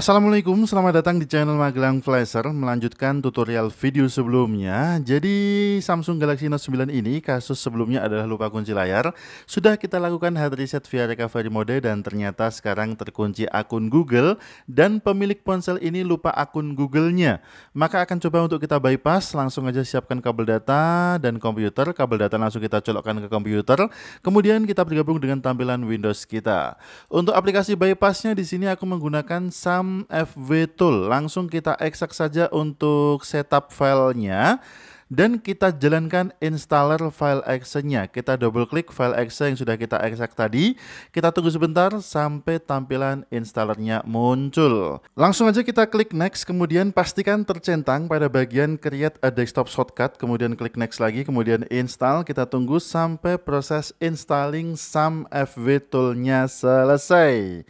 Assalamualaikum, selamat datang di channel Magelang Flasher Melanjutkan tutorial video sebelumnya Jadi Samsung Galaxy Note 9 ini kasus sebelumnya adalah lupa kunci layar Sudah kita lakukan hard reset via recovery mode Dan ternyata sekarang terkunci akun Google Dan pemilik ponsel ini lupa akun Google-nya Maka akan coba untuk kita bypass Langsung aja siapkan kabel data dan komputer Kabel data langsung kita colokkan ke komputer Kemudian kita bergabung dengan tampilan Windows kita Untuk aplikasi bypassnya di sini aku menggunakan Samsung program Tool. Langsung kita eksak saja untuk setup filenya dan kita jalankan installer file actionnya. Kita double klik file action yang sudah kita eksak tadi. Kita tunggu sebentar sampai tampilan installernya muncul. Langsung aja kita klik next, kemudian pastikan tercentang pada bagian create a desktop shortcut, kemudian klik next lagi, kemudian install. Kita tunggu sampai proses installing SAM FV toolnya selesai.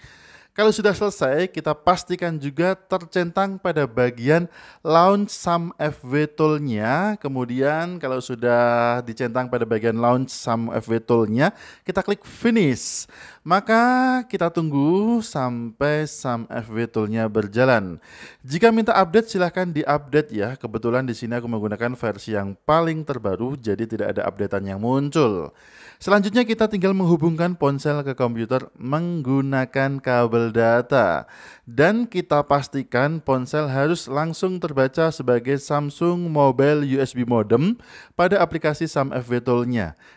Kalau sudah selesai, kita pastikan juga tercentang pada bagian launch sum FV Toolnya. Kemudian kalau sudah dicentang pada bagian launch sum FV Toolnya, kita klik finish. Maka kita tunggu sampai sum FV Toolnya berjalan. Jika minta update silahkan diupdate ya. Kebetulan di sini aku menggunakan versi yang paling terbaru jadi tidak ada updatean yang muncul. Selanjutnya kita tinggal menghubungkan ponsel ke komputer menggunakan kabel data. Dan kita pastikan ponsel harus langsung terbaca sebagai Samsung Mobile USB Modem pada aplikasi SAM fvtol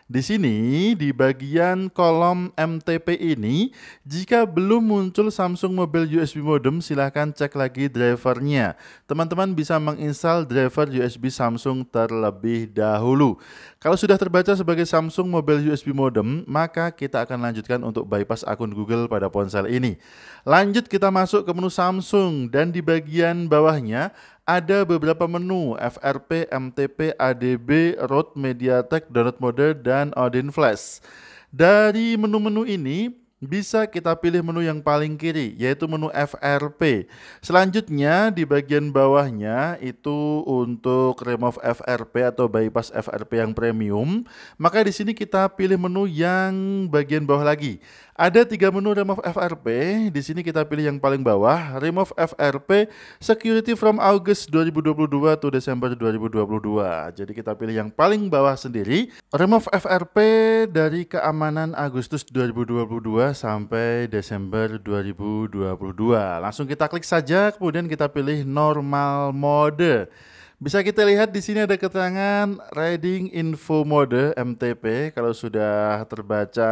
Di sini, di bagian kolom MTP ini, jika belum muncul Samsung Mobile USB Modem, silahkan cek lagi drivernya. Teman-teman bisa menginstal driver USB Samsung terlebih dahulu. Kalau sudah terbaca sebagai Samsung Mobile USB Modem, maka kita akan lanjutkan untuk bypass akun Google pada ponsel ini. Lanjut kita masuk ke menu Samsung dan di bagian bawahnya ada beberapa menu FRP, MTP, ADB, Root, MediaTek, Download Mode, dan Odin Flash. Dari menu-menu ini bisa kita pilih menu yang paling kiri yaitu menu FRP. Selanjutnya di bagian bawahnya itu untuk remove FRP atau bypass FRP yang premium. Maka di sini kita pilih menu yang bagian bawah lagi. Ada tiga menu remove FRP. Di sini kita pilih yang paling bawah, remove FRP security from August 2022 to Desember 2022. Jadi kita pilih yang paling bawah sendiri, remove FRP dari keamanan Agustus 2022 sampai Desember 2022. Langsung kita klik saja, kemudian kita pilih normal mode. Bisa kita lihat di sini ada keterangan Riding Info Mode MTP. Kalau sudah terbaca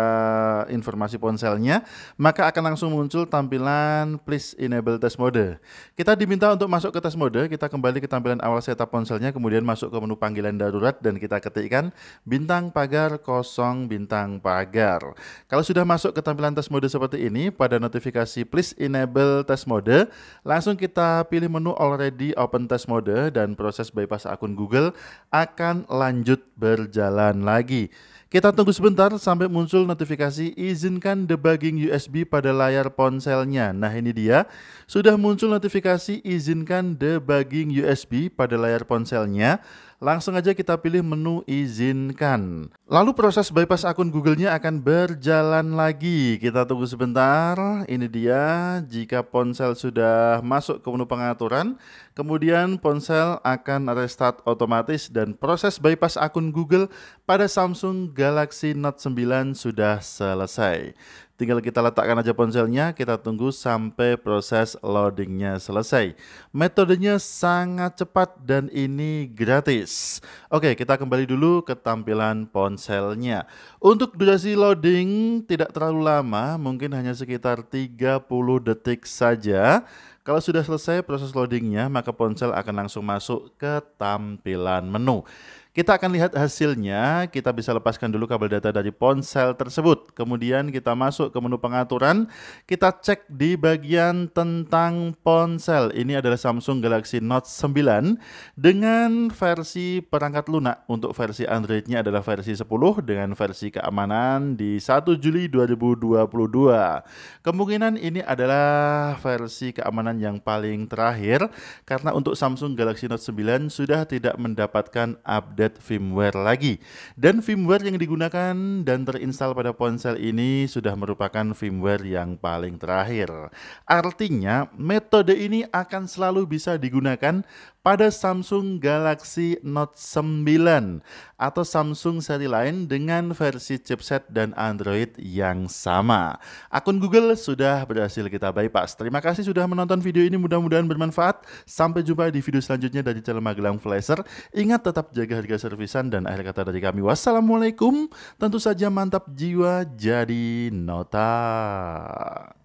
informasi ponselnya, maka akan langsung muncul tampilan Please Enable Test Mode. Kita diminta untuk masuk ke test mode, kita kembali ke tampilan awal setup ponselnya, kemudian masuk ke menu panggilan darurat dan kita ketikkan bintang pagar kosong bintang pagar. Kalau sudah masuk ke tampilan test mode seperti ini, pada notifikasi Please Enable Test Mode, langsung kita pilih menu Already Open Test Mode dan proses akses bypass akun Google akan lanjut berjalan lagi. Kita tunggu sebentar sampai muncul notifikasi izinkan debugging USB pada layar ponselnya. Nah ini dia, sudah muncul notifikasi izinkan debugging USB pada layar ponselnya. Langsung aja kita pilih menu izinkan. Lalu proses bypass akun Google-nya akan berjalan lagi. Kita tunggu sebentar. Ini dia, jika ponsel sudah masuk ke menu pengaturan, kemudian ponsel akan restart otomatis dan proses bypass akun Google pada Samsung Galaxy Note 9 sudah selesai. Tinggal kita letakkan aja ponselnya, kita tunggu sampai proses loadingnya selesai. Metodenya sangat cepat dan ini gratis. Oke, kita kembali dulu ke tampilan ponselnya. Untuk durasi loading tidak terlalu lama, mungkin hanya sekitar 30 detik saja. Kalau sudah selesai proses loadingnya, maka ponsel akan langsung masuk ke tampilan menu. Kita akan lihat hasilnya, kita bisa lepaskan dulu kabel data dari ponsel tersebut. Kemudian kita masuk ke menu pengaturan, kita cek di bagian tentang ponsel. Ini adalah Samsung Galaxy Note 9 dengan versi perangkat lunak. Untuk versi Android-nya adalah versi 10 dengan versi keamanan di 1 Juli 2022. Kemungkinan ini adalah versi keamanan yang paling terakhir karena untuk Samsung Galaxy Note 9 sudah tidak mendapatkan update update firmware lagi. Dan firmware yang digunakan dan terinstall pada ponsel ini sudah merupakan firmware yang paling terakhir. Artinya, metode ini akan selalu bisa digunakan pada Samsung Galaxy Note 9 atau Samsung seri lain dengan versi chipset dan Android yang sama. Akun Google sudah berhasil kita bypass. Terima kasih sudah menonton video ini, mudah-mudahan bermanfaat. Sampai jumpa di video selanjutnya dari channel Magelang Flasher. Ingat tetap jaga harga servisan dan akhir kata dari kami. Wassalamualaikum. Tentu saja mantap jiwa jadi nota.